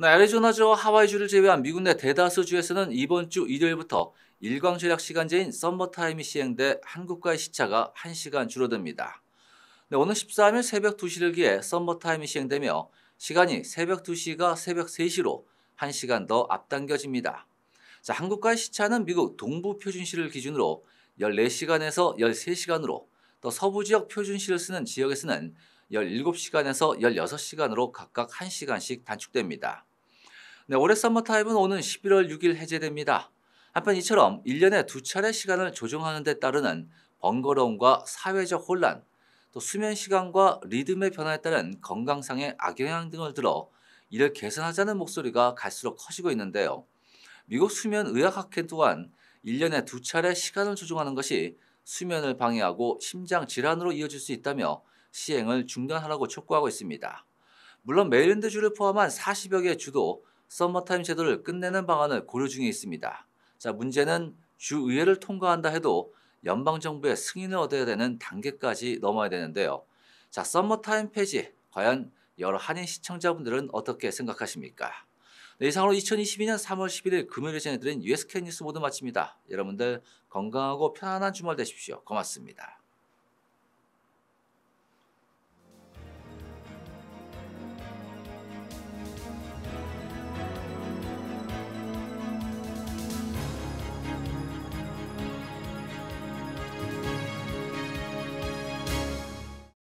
네, 애리조나주와 하와이주를 제외한 미국 내 대다수 주에서는 이번 주 일요일부터 일광 절약 시간제인 썸머타임이 시행돼 한국과의 시차가 1시간 줄어듭니다. 네, 오늘 13일 새벽 2시를 기해 썸머타임이 시행되며 시간이 새벽 2시가 새벽 3시로 1시간 더 앞당겨집니다. 자, 한국과의 시차는 미국 동부 표준시를 기준으로 14시간에서 13시간으로 또 서부 지역 표준시를 쓰는 지역에서는 17시간에서 16시간으로 각각 1시간씩 단축됩니다. 네, 올해 썸머타임은 오는 11월 6일 해제됩니다. 한편 이처럼 1년에 두 차례 시간을 조정하는 데 따르는 번거로움과 사회적 혼란, 또 수면 시간과 리듬의 변화에 따른 건강상의 악영향 등을 들어 이를 개선하자는 목소리가 갈수록 커지고 있는데요. 미국 수면의학학회 또한 1년에 두 차례 시간을 조정하는 것이 수면을 방해하고 심장 질환으로 이어질 수 있다며 시행을 중단하라고 촉구하고 있습니다. 물론 메일랜드주를 포함한 40여 개 주도 썸머타임 제도를 끝내는 방안을 고려 중에 있습니다. 자, 문제는 주의회를 통과한다 해도 연방정부의 승인을 얻어야 되는 단계까지 넘어야 되는데요. 자, 썸머타임 폐지, 과연 여러 한인 시청자분들은 어떻게 생각하십니까? 네, 이상으로 2022년 3월 11일 금요일에 전해드린 u s k 뉴스 모두 마칩니다. 여러분들 건강하고 편안한 주말 되십시오. 고맙습니다.